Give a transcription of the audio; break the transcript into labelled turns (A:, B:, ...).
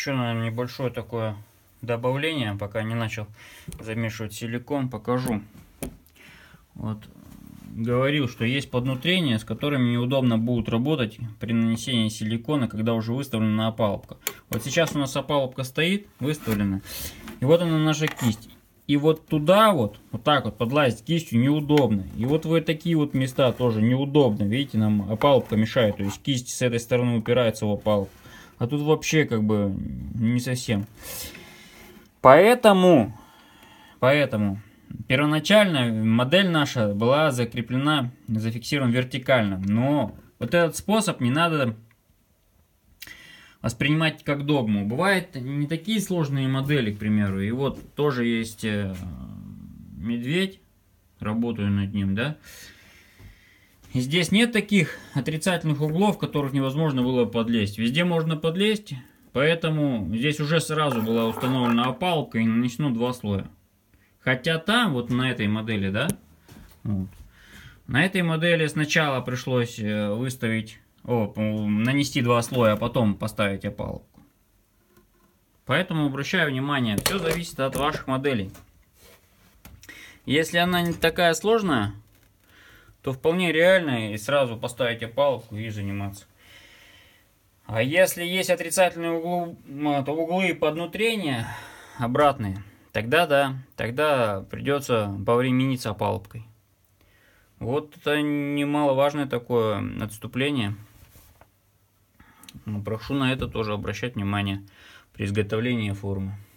A: еще, наверное, небольшое такое добавление, пока не начал замешивать силикон, покажу. Вот говорил, что есть поднутрения, с которыми неудобно будут работать при нанесении силикона, когда уже выставлена опалубка. Вот сейчас у нас опалубка стоит, выставлена, и вот она наша кисть. И вот туда вот, вот так вот подлазить кистью неудобно. И вот вы такие вот места тоже неудобно. Видите, нам опалубка мешает. То есть кисть с этой стороны упирается в опалубку. А тут вообще как бы не совсем. Поэтому, поэтому первоначально модель наша была закреплена, зафиксирована вертикально. Но вот этот способ не надо воспринимать как догму. Бывают не такие сложные модели, к примеру. И вот тоже есть э, медведь, работаю над ним, да. Здесь нет таких отрицательных углов, в которых невозможно было подлезть. Везде можно подлезть, поэтому здесь уже сразу была установлена опалка и нанесено два слоя. Хотя там, вот на этой модели, да, вот, на этой модели сначала пришлось э, выставить, о, нанести два слоя, а потом поставить опалку. Поэтому обращаю внимание, все зависит от ваших моделей. Если она не такая сложная, то вполне реально и сразу поставить опалубку и заниматься. А если есть отрицательные углы, то углы поднутрения обратные, тогда да, тогда придется повременить с опалубкой. Вот это немаловажное такое отступление. Прошу на это тоже обращать внимание при изготовлении формы.